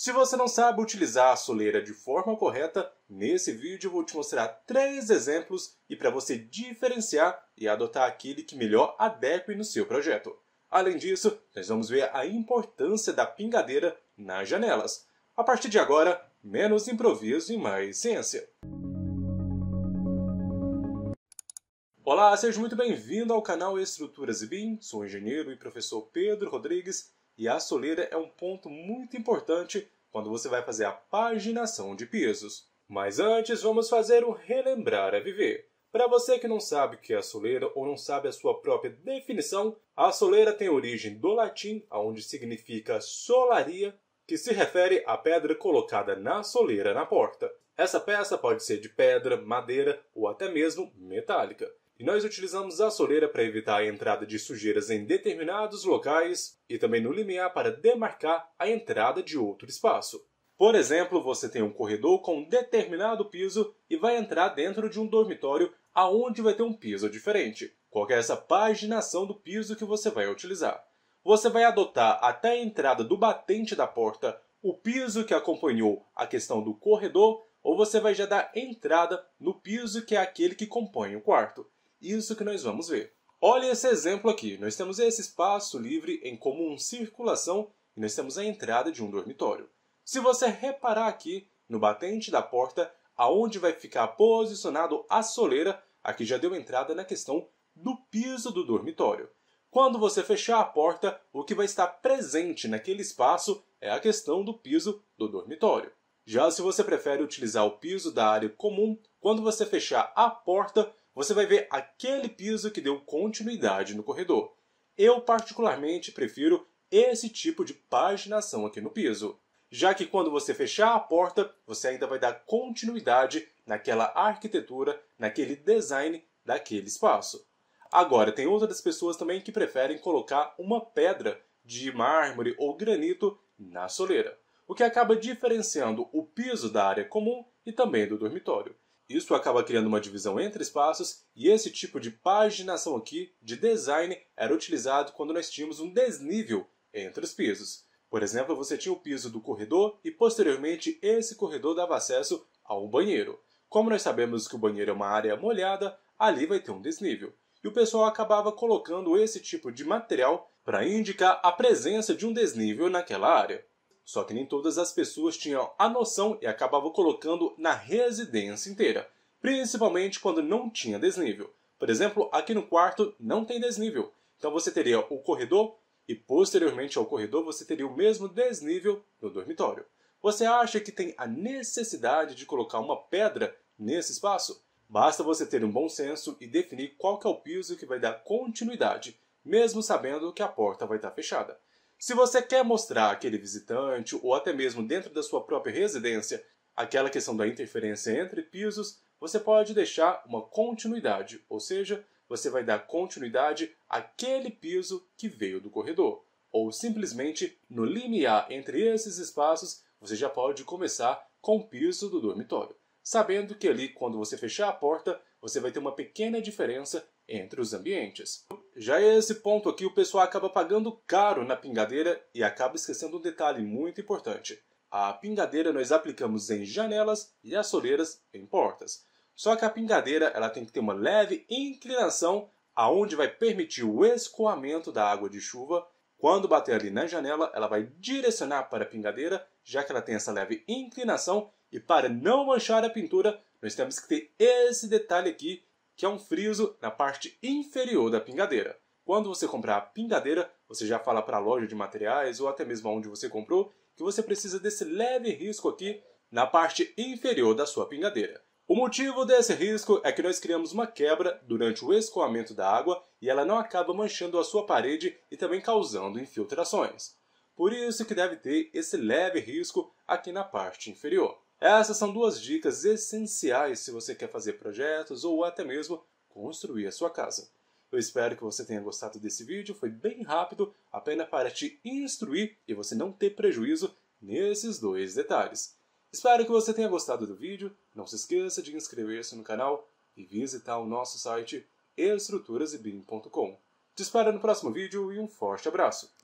Se você não sabe utilizar a soleira de forma correta, nesse vídeo vou te mostrar três exemplos e para você diferenciar e adotar aquele que melhor adeque no seu projeto. Além disso, nós vamos ver a importância da pingadeira nas janelas. A partir de agora, menos improviso e mais ciência. Olá, seja muito bem-vindo ao canal Estruturas e BIM. Sou o engenheiro e professor Pedro Rodrigues e a soleira é um ponto muito importante quando você vai fazer a paginação de pisos. Mas antes, vamos fazer um relembrar a viver. Para você que não sabe o que é a soleira ou não sabe a sua própria definição, a soleira tem origem do latim, onde significa solaria, que se refere à pedra colocada na soleira na porta. Essa peça pode ser de pedra, madeira ou até mesmo metálica e nós utilizamos a soleira para evitar a entrada de sujeiras em determinados locais e também no limiar para demarcar a entrada de outro espaço. Por exemplo, você tem um corredor com um determinado piso e vai entrar dentro de um dormitório aonde vai ter um piso diferente. Qual é essa paginação do piso que você vai utilizar? Você vai adotar até a entrada do batente da porta o piso que acompanhou a questão do corredor ou você vai já dar entrada no piso que é aquele que compõe o quarto. Isso que nós vamos ver. Olhe esse exemplo aqui. Nós temos esse espaço livre em comum circulação e nós temos a entrada de um dormitório. Se você reparar aqui no batente da porta, aonde vai ficar posicionado a soleira, aqui já deu entrada na questão do piso do dormitório. Quando você fechar a porta, o que vai estar presente naquele espaço é a questão do piso do dormitório. Já se você prefere utilizar o piso da área comum, quando você fechar a porta, você vai ver aquele piso que deu continuidade no corredor. Eu, particularmente, prefiro esse tipo de paginação aqui no piso, já que quando você fechar a porta, você ainda vai dar continuidade naquela arquitetura, naquele design daquele espaço. Agora, tem outras pessoas também que preferem colocar uma pedra de mármore ou granito na soleira, o que acaba diferenciando o piso da área comum e também do dormitório. Isso acaba criando uma divisão entre espaços e esse tipo de paginação aqui de design era utilizado quando nós tínhamos um desnível entre os pisos. Por exemplo, você tinha o piso do corredor e posteriormente esse corredor dava acesso a um banheiro. Como nós sabemos que o banheiro é uma área molhada, ali vai ter um desnível. E o pessoal acabava colocando esse tipo de material para indicar a presença de um desnível naquela área. Só que nem todas as pessoas tinham a noção e acabavam colocando na residência inteira, principalmente quando não tinha desnível. Por exemplo, aqui no quarto não tem desnível, então você teria o corredor e posteriormente ao corredor você teria o mesmo desnível no dormitório. Você acha que tem a necessidade de colocar uma pedra nesse espaço? Basta você ter um bom senso e definir qual é o piso que vai dar continuidade, mesmo sabendo que a porta vai estar fechada. Se você quer mostrar àquele visitante, ou até mesmo dentro da sua própria residência, aquela questão da interferência entre pisos, você pode deixar uma continuidade, ou seja, você vai dar continuidade àquele piso que veio do corredor. Ou simplesmente no limiar entre esses espaços, você já pode começar com o piso do dormitório, sabendo que ali, quando você fechar a porta, você vai ter uma pequena diferença entre os ambientes. Já é esse ponto aqui o pessoal acaba pagando caro na pingadeira e acaba esquecendo um detalhe muito importante. A pingadeira nós aplicamos em janelas e as soleiras em portas. Só que a pingadeira ela tem que ter uma leve inclinação aonde vai permitir o escoamento da água de chuva. Quando bater ali na janela, ela vai direcionar para a pingadeira, já que ela tem essa leve inclinação. E para não manchar a pintura, nós temos que ter esse detalhe aqui que é um friso na parte inferior da pingadeira. Quando você comprar a pingadeira, você já fala para a loja de materiais ou até mesmo onde você comprou que você precisa desse leve risco aqui na parte inferior da sua pingadeira. O motivo desse risco é que nós criamos uma quebra durante o escoamento da água e ela não acaba manchando a sua parede e também causando infiltrações. Por isso que deve ter esse leve risco aqui na parte inferior. Essas são duas dicas essenciais se você quer fazer projetos ou até mesmo construir a sua casa. Eu espero que você tenha gostado desse vídeo, foi bem rápido, apenas para te instruir e você não ter prejuízo nesses dois detalhes. Espero que você tenha gostado do vídeo, não se esqueça de inscrever-se no canal e visitar o nosso site estruturasebim.com. Te espero no próximo vídeo e um forte abraço!